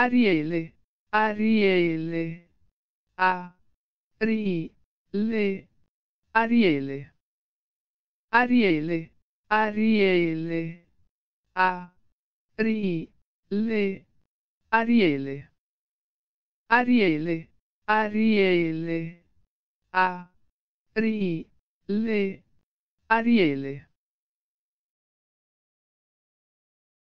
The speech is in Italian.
Ariele, Ariele. A. Ri. Le. Ariele. Ariele, Ariele. A. Ri. Le. Ariele. Ariele, Ariele. A. Ri. Le. Ariele.